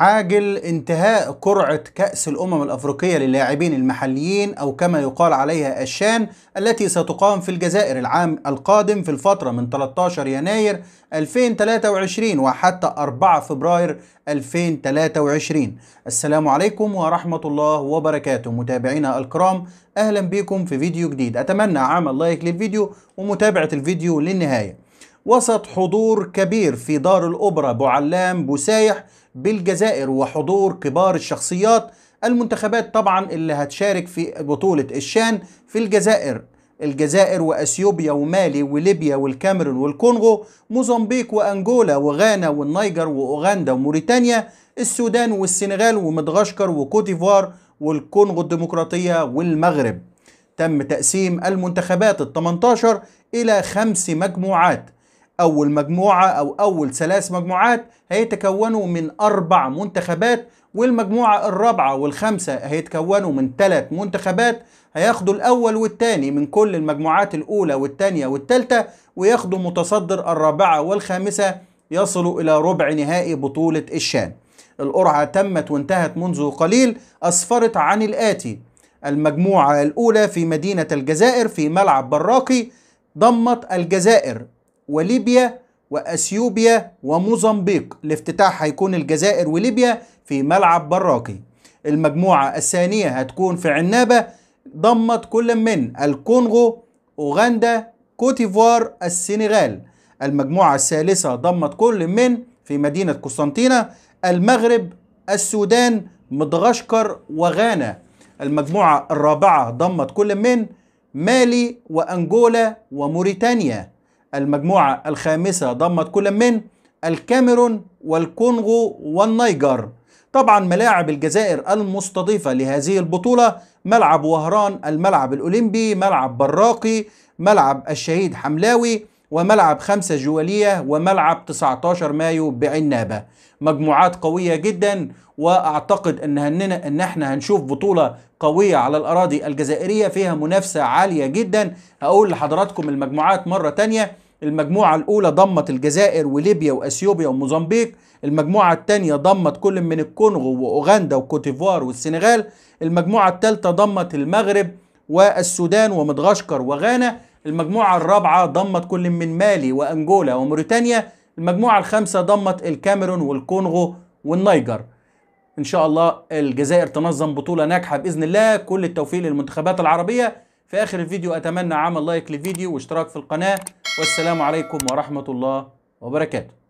عاجل انتهاء قرعة كأس الأمم الأفريقية للاعبين المحليين أو كما يقال عليها الشان التي ستقام في الجزائر العام القادم في الفترة من 13 يناير 2023 وحتى 4 فبراير 2023 السلام عليكم ورحمة الله وبركاته متابعينا الكرام أهلا بكم في فيديو جديد أتمنى عمل لايك للفيديو ومتابعة الفيديو للنهاية وسط حضور كبير في دار الأوبرا بعلام بوسايح بالجزائر وحضور كبار الشخصيات المنتخبات طبعا اللي هتشارك في بطولة الشان في الجزائر الجزائر واثيوبيا ومالي وليبيا والكاميرون والكونغو موزمبيق وانجولا وغانا والنيجر واوغندا وموريتانيا السودان والسنغال ومدغشقر وكوتيفوار والكونغو الديمقراطيه والمغرب تم تقسيم المنتخبات ال 18 الى خمس مجموعات أول مجموعة أو أول ثلاث مجموعات هيتكونوا من أربع منتخبات والمجموعة الرابعة والخامسة هيتكونوا من ثلاث منتخبات هياخدوا الأول والثاني من كل المجموعات الأولى والثانية والثالثة وياخدوا متصدر الرابعة والخامسة يصلوا إلى ربع نهائي بطولة الشام القرعة تمت وانتهت منذ قليل أسفرت عن الآتي المجموعة الأولى في مدينة الجزائر في ملعب براقي ضمت الجزائر وليبيا واثيوبيا وموزمبيق الافتتاح هيكون الجزائر وليبيا في ملعب براكي المجموعه الثانيه هتكون في عنابه ضمت كل من الكونغو اوغندا كوتيفوار السنغال المجموعه الثالثه ضمت كل من في مدينه قسطنطينه المغرب السودان مدغشقر وغانا المجموعه الرابعه ضمت كل من مالي وانجولا وموريتانيا المجموعة الخامسة ضمت كل من الكاميرون والكونغو والنيجر طبعا ملاعب الجزائر المستضيفة لهذه البطولة ملعب وهران الملعب الأولمبي ملعب براقي ملعب الشهيد حملاوي وملعب 5 جوالية وملعب 19 مايو بعنابة مجموعات قوية جدا واعتقد ان هننا ان احنا هنشوف بطولة قوية على الاراضي الجزائرية فيها منافسة عالية جدا هقول لحضراتكم المجموعات مرة تانية المجموعة الأولى ضمت الجزائر وليبيا وأثيوبيا وموزمبيق المجموعة الثانية ضمت كل من الكونغو وأوغندا وكوتيفوار والسنغال المجموعة الثالثة ضمت المغرب والسودان ومدغشقر وغانا المجموعة الرابعة ضمت كل من مالي وأنجولا وموريتانيا المجموعة الخامسة ضمت الكاميرون والكونغو والنيجر إن شاء الله الجزائر تنظم بطولة ناجحة بإذن الله كل التوفيق للمنتخبات العربية في آخر الفيديو أتمنى عمل لايك للفيديو واشتراك في القناة والسلام عليكم ورحمة الله وبركاته